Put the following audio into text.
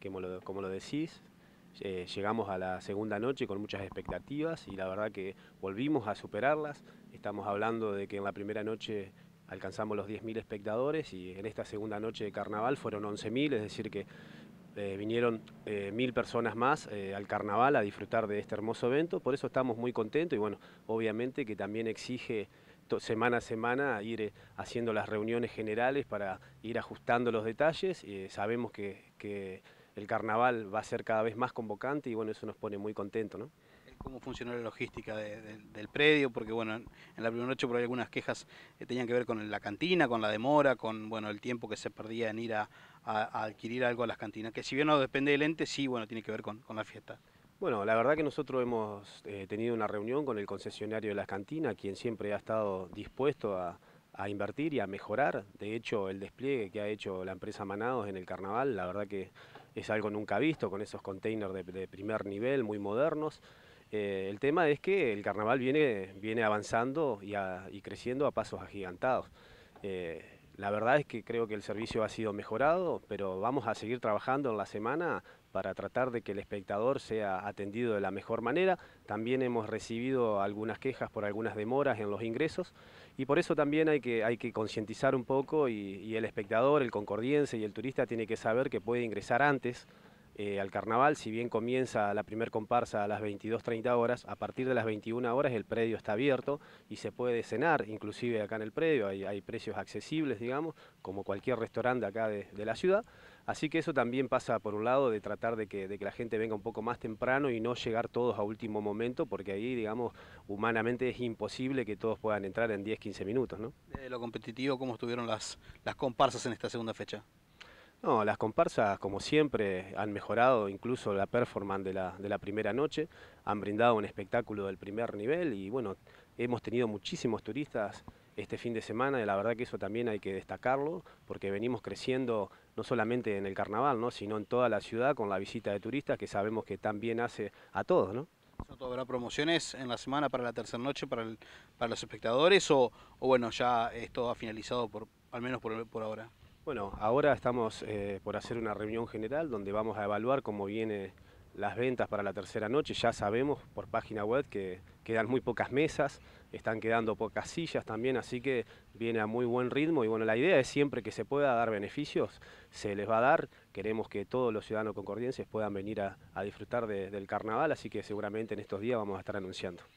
como lo, decís, eh, llegamos a la segunda noche con muchas expectativas y la verdad que volvimos a superarlas. Estamos hablando de que en la primera noche alcanzamos los 10.000 espectadores y en esta segunda noche de carnaval fueron 11.000, es decir que eh, vinieron eh, mil personas más al carnaval a disfrutar de este hermoso evento, por eso estamos muy contentos y bueno, obviamente que también exige semana a semana ir haciendo las reuniones generales para ir ajustando los detalles, sabemos que el carnaval va a ser cada vez más convocante y bueno, eso nos pone muy contentos, ¿no? ¿Cómo funcionó la logística del predio? Porque bueno, en la primera noche por ahí algunas quejas que eh, tenían que ver con la cantina, con la demora, con bueno, el tiempo que se perdía en ir a, adquirir algo a las cantinas, que si bien no depende del ente, sí, bueno, tiene que ver con, la fiesta. Bueno, la verdad que nosotros hemos eh, tenido una reunión con el concesionario de las cantinas, quien siempre ha estado dispuesto a, a invertir y a mejorar. De hecho, el despliegue que ha hecho la empresa Manados en el carnaval, la verdad que es algo nunca visto, con esos containers de, primer nivel muy modernos. Eh, el tema es que el carnaval viene, viene avanzando y, creciendo a pasos agigantados. Eh, la verdad es que creo que el servicio ha sido mejorado, pero vamos a seguir trabajando en la semana para tratar de que el espectador sea atendido de la mejor manera. También hemos recibido algunas quejas por algunas demoras en los ingresos y por eso también hay que, hay que concientizar un poco y, y el espectador, el concordiense y el turista tiene que saber que puede ingresar antes eh, al carnaval, si bien comienza la primer comparsa a las 22.30 horas, a partir de las 21 horas el predio está abierto y se puede cenar, inclusive acá en el predio, hay, precios accesibles, digamos, como cualquier restaurante acá de, la ciudad. Así que eso también pasa por un lado de tratar de que, la gente venga un poco más temprano y no llegar todos a último momento, porque ahí, digamos, humanamente es imposible que todos puedan entrar en 10, 15 minutos. ¿no? De eh, lo competitivo, ¿cómo estuvieron las comparsas en esta segunda fecha? No, las comparsas, como siempre, han mejorado incluso la performance de la, de la, primera noche, han brindado un espectáculo del primer nivel y bueno, hemos tenido muchísimos turistas este fin de semana y la verdad que eso también hay que destacarlo porque venimos creciendo no solamente en el carnaval, ¿no? sino en toda la ciudad con la visita de turistas que sabemos que también hace a todos. ¿no? ¿Habrá promociones en la semana para la tercera noche para, los espectadores o, bueno, ya esto ha finalizado por, al menos por ahora? Bueno, ahora estamos eh, por hacer una reunión general donde vamos a evaluar cómo vienen las ventas para la tercera noche. Ya sabemos por página web que quedan muy pocas mesas, están quedando pocas sillas también, así que viene a muy buen ritmo. Y bueno, la idea es siempre que se pueda dar beneficios, se les va a dar. Queremos que todos los ciudadanos concordienses puedan venir a, disfrutar del carnaval, así que seguramente en estos días vamos a estar anunciando.